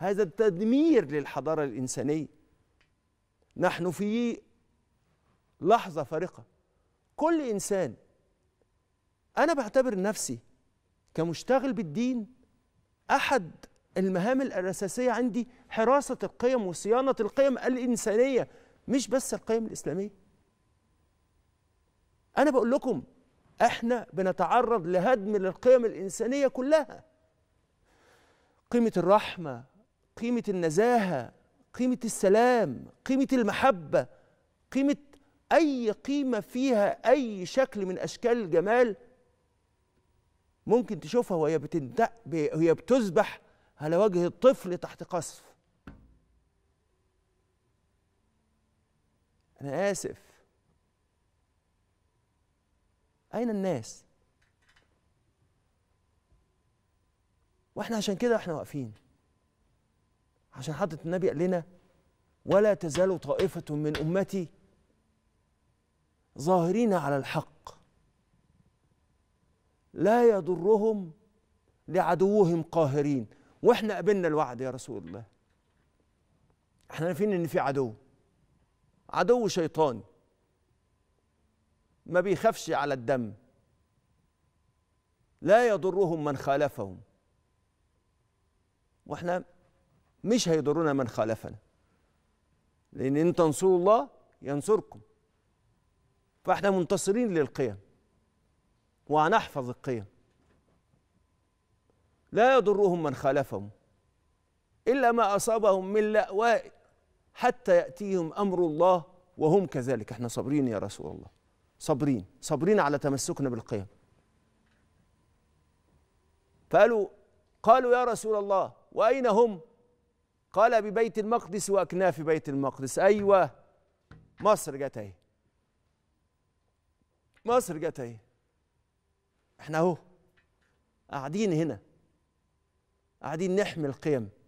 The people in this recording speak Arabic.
هذا التدمير للحضاره الانسانيه نحن في لحظه فارقه كل انسان انا بعتبر نفسي كمشتغل بالدين احد المهام الاساسيه عندي حراسه القيم وصيانه القيم الانسانيه مش بس القيم الاسلاميه انا بقول لكم احنا بنتعرض لهدم للقيم الانسانيه كلها قيمه الرحمه قيمة النزاهة قيمة السلام قيمة المحبة قيمة أي قيمة فيها أي شكل من أشكال الجمال ممكن تشوفها وهي بتندق وهي بتذبح على وجه الطفل تحت قصف أنا آسف أين الناس؟ واحنا عشان كده احنا واقفين عشان حضرة النبي قال لنا ولا تزال طائفة من أمتي ظاهرين على الحق لا يضرهم لعدوهم قاهرين واحنا قبلنا الوعد يا رسول الله احنا عارفين ان في عدو عدو شيطان ما بيخافش على الدم لا يضرهم من خالفهم واحنا مش هيضرنا من خالفنا لأن إن تنصروا الله ينصركم فإحنا منتصرين للقيم وهنحفظ القيم لا يضرهم من خالفهم إلا ما أصابهم من لأواء حتى يأتيهم أمر الله وهم كذلك إحنا صابرين يا رسول الله صابرين صابرين على تمسكنا بالقيم فقالوا قالوا يا رسول الله وأين هم قال ببيت المقدس وأكناف بيت المقدس أيوة مصر جت أهي مصر جت أهي إحنا أهو قاعدين هنا قاعدين نحمي القيم